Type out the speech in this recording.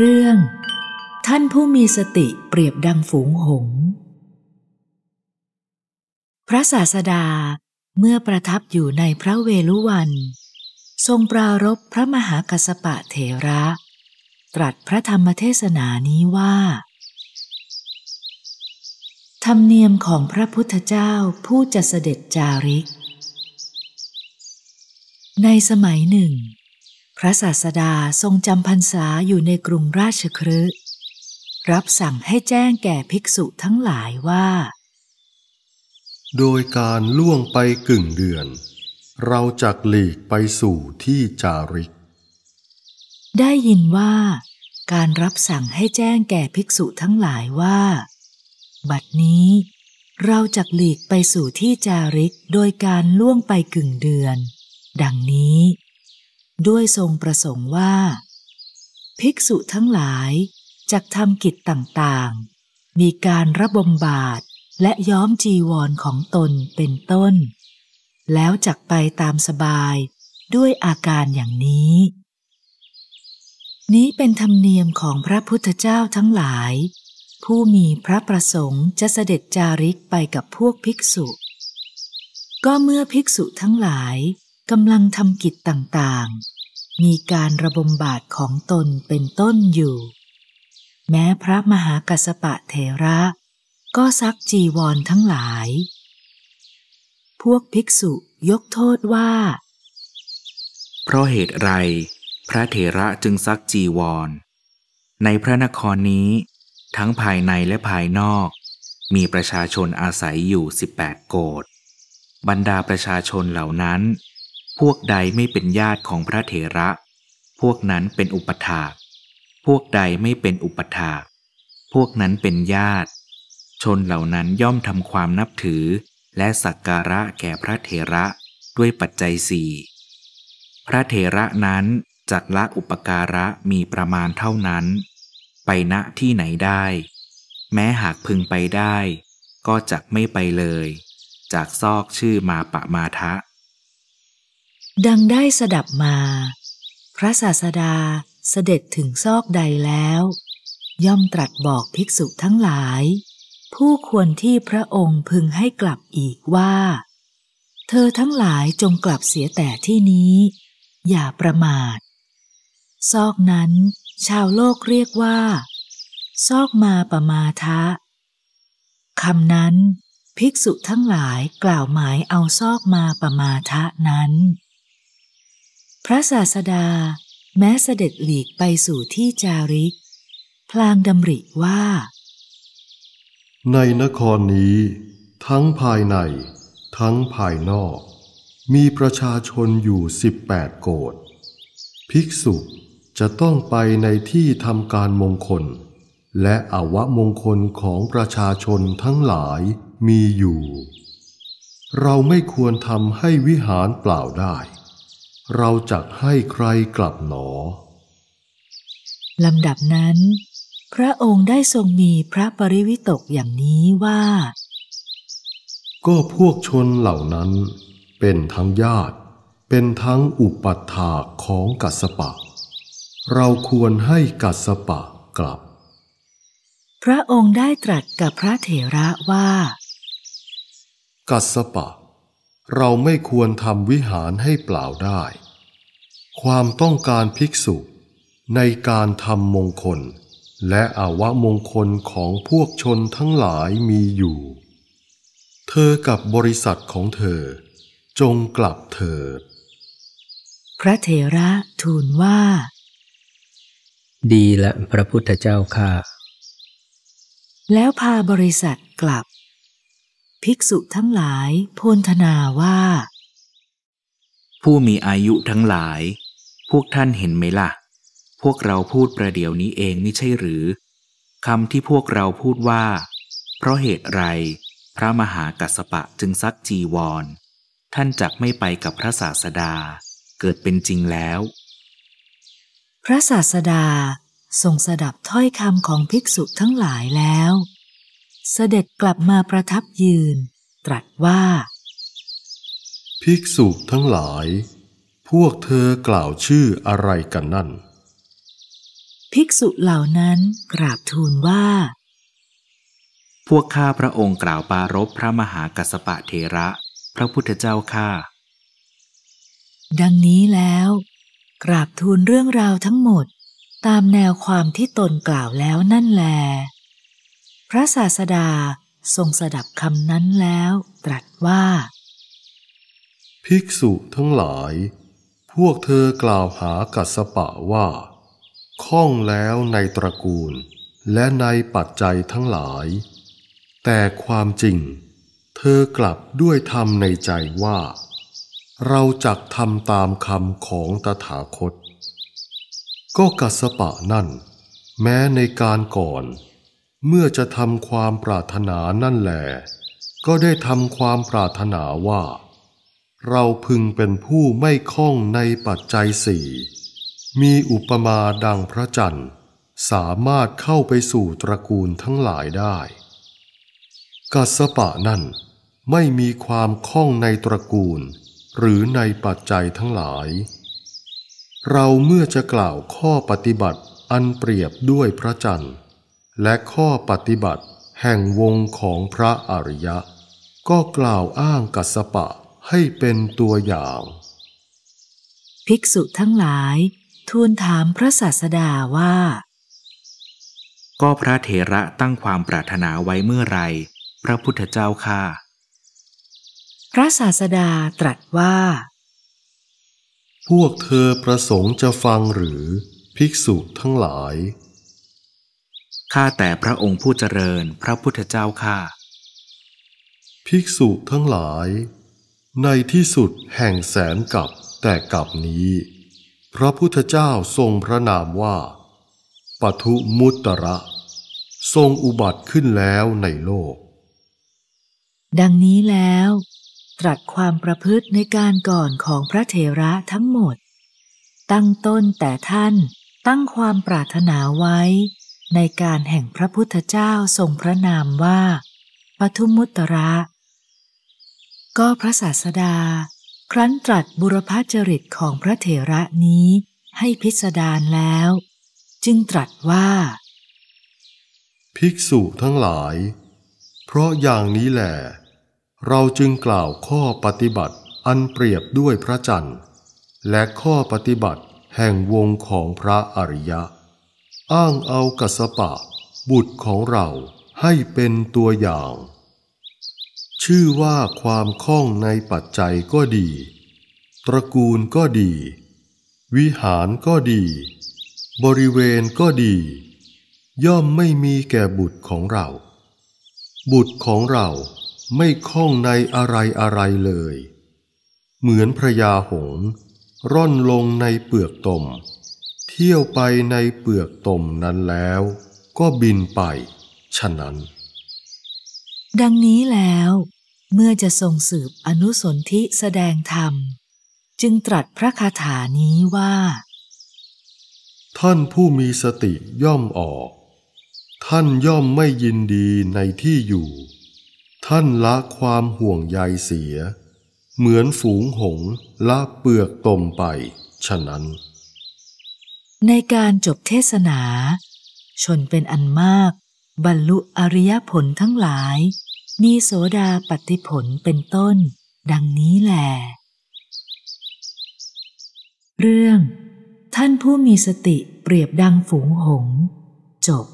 เรื่อง ท่านผู้มีสติเปรียบดังฝูงหง พระศาสดาเมื่อประทับอยู่ในพระเวลุวัน ทรงปรารบพระมหากัสปะเถระ ตรัสพระธรรมเทศนานี้ว่า ธรรมเนียมของพระพุทธเจ้าผู้จะเสด็จจาริก ในสมัยหนึ่งพระศาสดาทรงจำพรรษาอยู่ในกรุงราชครืรับสั่งให้แจ้งแก่ภิกษุทั้งหลายว่า โดยการล่วงไปกึ่งเดือน เราจักหลีกไปสู่ที่จาริก ได้ยินว่า การรับสั่งให้แจ้งแก่ภิกษุทั้งหลายว่า บัดนี้ เราจักหลีกไปสู่ที่จาริกโดยการล่วงไปกึ่งเดือน ดังนี้ด้วยทรงประสงค์ว่า ภิกษุทั้งหลายจะกทำกิจต่างๆ มีการระบมบาดและย้อมจีวรของตนเป็นต้น แล้วจักไปตามสบายด้วยอาการอย่างนี้ นี้เป็นธรรมเนียมของพระพุทธเจ้าทั้งหลาย ผู้มีพระประสงค์จะเสด็จจาริกไปกับพวกภิกษุ ก็เมื่อภิกษุทั้งหลายกำลังทำกิจต่างๆ มีการระบมบาทของตนเป็นต้นอยู่ แม้พระมหากัสปะเทระ ก็ซักจีวรทั้งหลาย พวกภิกษุยกโทษว่า เพราะเหตุไรพระเถระจึงซักจีวร ในพระนครนี้ทั้งภายในและภายนอก มีประชาชนอาศัยอยู่ 18 โกดบรรดาประชาชนเหล่านั้นพวกใดไม่เป็นญาติของพระเถระ พวกนั้นเป็นอุปถาพวกใดไม่เป็นอุปถาพวกนั้นเป็นญาติ ชนเหล่านั้นย่อมทำความนับถือและสักการะแก่พระเถระด้วยปัจจัยสี่ พระเถระนั้นจัดละอุปการะมีประมาณเท่านั้น ไปณที่ไหนได้ แม้หากพึงไปได้ ก็จักไม่ไปเลย จากซอกชื่อมาปะมาทะดังได้สดับมา พระศาสดาเสด็จถึงซอกใดแล้ว ย่อมตรัสบอกภิกษุทั้งหลาย ผู้ควรที่พระองค์พึงให้กลับอีกว่า เธอทั้งหลายจงกลับเสียแต่ที่นี้ อย่าประมาท ซอกนั้น ชาวโลกเรียกว่า ซอกมาประมาทะคำนั้น ภิกษุทั้งหลายกล่าวหมายเอาซอกมาประมาทะนั้นพระศาสดา แม้เสด็จหลีกไปสู่ที่จาริก พลางดำริว่า ในนครนี้ ทั้งภายใน ทั้งภายนอก มีประชาชนอยู่ 18 โกดภิกษุจะต้องไปในที่ทำการมงคล และอวมงคลของประชาชนทั้งหลายมีอยู่ เราไม่ควรทำให้วิหารเปล่าได้เราจะให้ใครกลับหนอ ลำดับนั้น พระองค์ได้ทรงมีพระปริวิตกอย่างนี้ว่า ก็พวกชนเหล่านั้นเป็นทั้งญาติ เป็นทั้งอุปัฏฐากของกัสปะ เราควรให้กัสปะกลับ พระองค์ได้ตรัสกับพระเถระว่ากัสปะเราไม่ควรทำวิหารให้เปล่าได้ ความต้องการภิกษุ ในการทำมงคล และอาวะมงคลของพวกชนทั้งหลายมีอยู่ เธอกับบริษัทของเธอจงกลับเถิด พระเถระทูลว่า ดีละพระพุทธเจ้าค่ะ แล้วพาบริษัทกลับภิกษุทั้งหลายโพนธนาว่า ผู้มีอายุทั้งหลาย พวกท่านเห็นไหมละ่ะ พวกเราพูดประเดี๋ยวนี้เองไม่ใช่หรือคำที่พวกเราพูดว่า เพราะเหตุไร พระมหากัสปะจึงซักจีวร ท่านจักไม่ไปกับพระศาสดาเกิดเป็นจริงแล้ว พระศาสดาทรงสดับถ้อยคำของภิกษุทั้งหลายแล้วเสด็จกลับมาประทับยืน ตรัสว่า ภิกษุทั้งหลายพวกเธอกล่าวชื่ออะไรกันนั่น ภิกษุเหล่านั้นกราบทูลว่า พวกข้าพระองค์กล่าวปารบพระมหากัสปะเทระพระพุทธเจ้าข้าดังนี้แล้ว กราบทูลเรื่องราวทั้งหมด ตามแนวความที่ตนกล่าวแล้วนั่นแลพระศาสดาทรงสดับคำนั้นแล้ว ตรัสว่า ภิกษุทั้งหลาย พวกเธอกล่าวหากัสปะว่า ข้องแล้วในตระกูลและในปัจจัยทั้งหลาย แต่ความจริง เธอกลับด้วยธรรมในใจว่า เราจักทำตามคำของตถาคต ก็กัสปะนั่น แม้ในการก่อนเมื่อจะทำความปรารถนานั่นแหละก็ได้ทำความปรารถนาว่า เราพึงเป็นผู้ไม่คล้องในปัจจัยสี่มีอุปมาดังพระจันทร์ สามารถเข้าไปสู่ตระกูลทั้งหลายได้กัสปะนั่นไม่มีความคล้องในตระกูล หรือในปัจจัยทั้งหลาย เราเมื่อจะกล่าวข้อปฏิบัติอันเปรียบด้วยพระจันทร์และข้อปฏิบัติ แห่งวงของพระอริยะ ก็กล่าวอ้างกัสปะให้เป็นตัวอย่าง ภิกษุทั้งหลาย ทูลถามพระศาสดาว่า ก็พระเถระตั้งความปรารถนาไว้เมื่อไร พระพุทธเจ้าค่ะ พระศาสดาตรัสว่า พวกเธอประสงค์จะฟังหรือ ภิกษุทั้งหลายข้าแต่พระองค์ผู้เจริญพระพุทธเจ้าข้าภิกษุทั้งหลาย ในที่สุดแห่งแสนกับแต่กับนี้ พระพุทธเจ้าทรงพระนามว่าปทุมุตระ ทรงอุบัติขึ้นแล้วในโลก ดังนี้แล้ว ตรัสความประพฤติในการก่อนของพระเถระทั้งหมด ตั้งต้นแต่ท่านตั้งความปรารถนาไว้ในการแห่งพระพุทธเจ้าทรงพระนามว่าปทุมมุตระก็พระศาสดา ครั้นตรัสบุรพจริตของพระเถระนี้ให้พิสดารแล้ว จึงตรัสว่า ภิกษุทั้งหลาย เพราะอย่างนี้แหละเราจึงกล่าวข้อปฏิบัติอันเปรียบด้วยพระจันทร์ และข้อปฏิบัติแห่งวงของพระอริยะอ้างเอากัสปะ บุตรของเราให้เป็นตัวอย่าง ชื่อว่าความคล่องในปัจจัยก็ดี ตระกูลก็ดี วิหารก็ดี บริเวณก็ดี ย่อมไม่มีแก่บุตรของเรา บุตรของเราไม่คล่องในอะไรอะไรเลย เหมือนพระยาหง ร่อนลงในเปลือกตมเที่ยวไปในเปลือกตมนั้นแล้วก็บินไป ฉะนั้น ดังนี้แล้ว เมื่อจะทรงสืบอนุสนธิแสดงธรรม จึงตรัสพระคาถานี้ว่า ท่านผู้มีสติย่อมออก ท่านย่อมไม่ยินดีในที่อยู่ ท่านละความห่วงใยเสีย เหมือนฝูงหงละเปลือกตมไป ฉะนั้นในการจบเทศนา ชนเป็นอันมาก บรรลุอริยผลทั้งหลาย มีโสดาปฏิผลเป็นต้นดังนี้แหลเรื่อง ท่านผู้มีสติเปรียบดังฝูงหง จบ